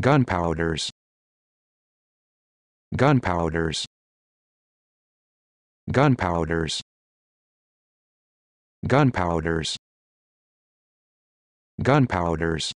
gunpowders gunpowders gunpowders gunpowders gunpowders